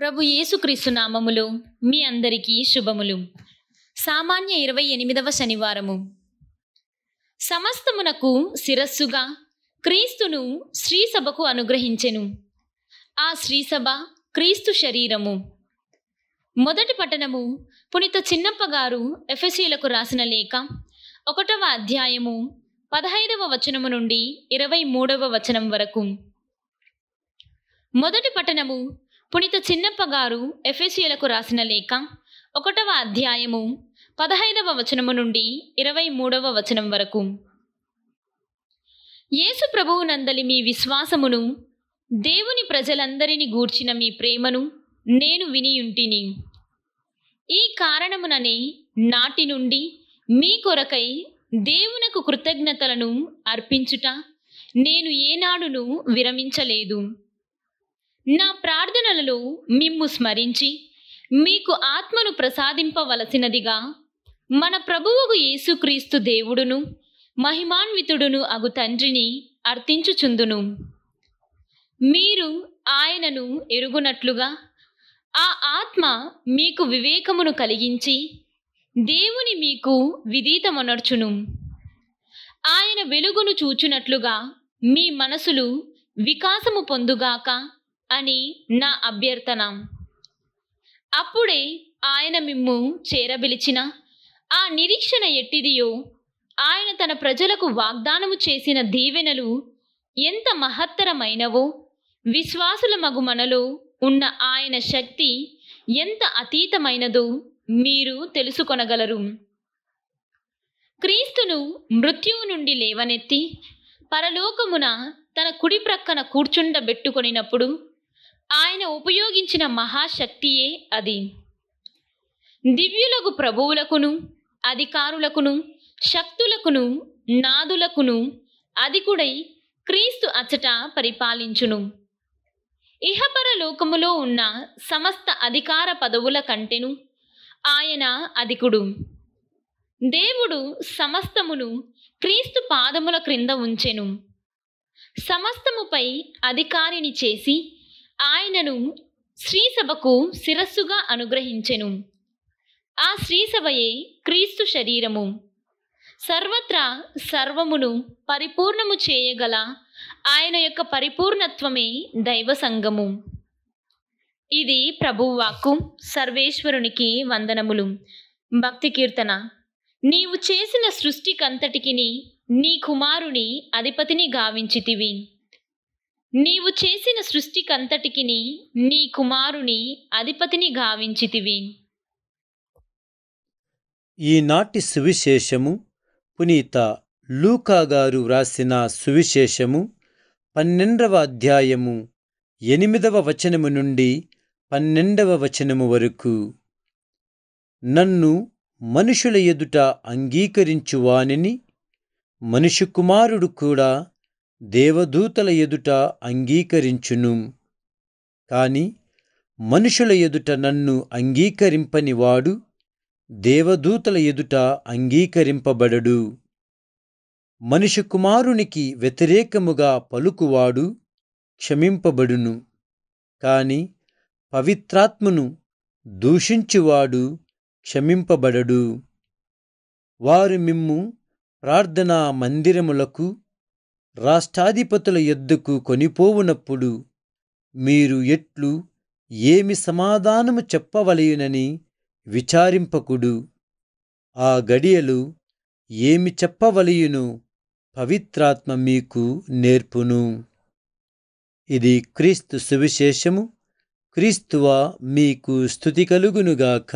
ప్రభు యేసుక్రీస్తు నామములు మీ అందరికీ శుభములు సామాన్య ఇరవై ఎనిమిదవ శనివారము సమస్తమునకు శిరస్సుగా క్రీస్తును శ్రీసభకు అనుగ్రహించెను ఆ శ్రీసభ క్రీస్తు శరీరము మొదటి పట్టణము పునిత చిన్నప్ప గారు రాసిన లేఖ ఒకటవ అధ్యాయము పదహైదవ వచనము నుండి ఇరవై మూడవ వచనం వరకు మొదటి పట్టణము పుణిత చిన్నప్ప గారు ఎఫ్ఎస్యులకు రాసిన లేఖ ఒకటవ అధ్యాయము పదహైదవ వచనము నుండి ఇరవై మూడవ వచనం వరకు యేసు ప్రభువు నందలి మీ విశ్వాసమును దేవుని ప్రజలందరిని గూర్చిన మీ ప్రేమను నేను వినియుంటిని ఈ కారణముననే నాటి నుండి మీ కొరకై దేవునకు కృతజ్ఞతలను అర్పించుట నేను ఏనాడును విరమించలేదు నా ప్రార్థనలలో మిమ్ము స్మరించి మీకు ఆత్మను ప్రసాదింపవలసినదిగా మన ప్రభువుకు యేసుక్రీస్తు దేవుడును మహిమాన్వితుడును అగు తండ్రిని అర్థించుచుందును మీరు ఆయనను ఎరుగునట్లుగా ఆ ఆత్మ మీకు వివేకమును కలిగించి దేవుని మీకు విదీతమనర్చును ఆయన వెలుగును చూచునట్లుగా మీ మనసులు వికాసము పొందుగాక అని నా అభ్యర్థన అప్పుడే ఆయన మిమ్ము చేరబిలిచిన ఆ నిరీక్షణ ఎట్టిదియో ఆయన తన ప్రజలకు వాగ్దానము చేసిన దీవెనలు ఎంత మహత్తరమైనవో విశ్వాసుల మగు మనలో ఉన్న ఆయన శక్తి ఎంత అతీతమైనదో మీరు తెలుసుకొనగలరు క్రీస్తును మృత్యువు నుండి లేవనెత్తి పరలోకమున తన కుడి ప్రక్కన కూర్చుండబెట్టుకొనినప్పుడు ఆయన ఉపయోగించిన మహాశక్తియే అది దివ్యులకు ప్రభువులకును అధికారులకును శక్తులకును నాదులకును అధికుడై క్రీస్తు అచ్చట పరిపాలించును ఇహపర లోకములో ఉన్న సమస్త అధికార పదవుల కంటెను ఆయన అధికుడు దేవుడు సమస్తమును క్రీస్తు పాదముల క్రింద ఉంచెను సమస్తముపై అధికారిని చేసి ఆయనను శ్రీసభకు శిరస్సుగా అనుగ్రహించెను ఆ శ్రీసభయే క్రీస్తు శరీరము సర్వత్రా సర్వమును పరిపూర్ణము చేయగల ఆయన యొక్క పరిపూర్ణత్వమే దైవ సంఘము ఇది ప్రభువాకు సర్వేశ్వరునికి వందనములు భక్తి కీర్తన నీవు చేసిన సృష్టికంతటికి నీ కుమారుని అధిపతిని గావించితివి నీవు చేసిన సృష్టికంతటికిని నీ కుమారుని అధిపతిని గావించితివి ఈనాటి సువిశేషము పునీత లూకాగారు వ్రాసిన సువిశేషము పన్నెండవ అధ్యాయము ఎనిమిదవ వచనము నుండి పన్నెండవ వచనము వరకు నన్ను మనుషుల ఎదుట అంగీకరించువానిని మనుషు కుమారుడు కూడా దేవదూతల ఎదుట అంగీకరించును కాని మనుషుల ఎదుట నన్ను అంగీకరింపని వాడు దేవదూతల ఎదుట అంగీకరింపబడడు మనిషి కుమారునికి వ్యతిరేకముగా పలుకువాడు క్షమింపబడును కాని పవిత్రాత్మను దూషించువాడు క్షమింపబడడు వారు మిమ్ము ప్రార్థనా మందిరములకు రాష్ట్రాధిపతుల యొద్దకు కొనిపోవునప్పుడు మీరు ఎట్లు ఏమి సమాధానము చెప్పవలయునని విచారింపకుడు ఆ గడియలు ఏమి చెప్పవలయును పవిత్రాత్మ మీకు నేర్పును ఇది క్రీస్తు సువిశేషము క్రీస్తువా మీకు స్థుతి కలుగునుగాక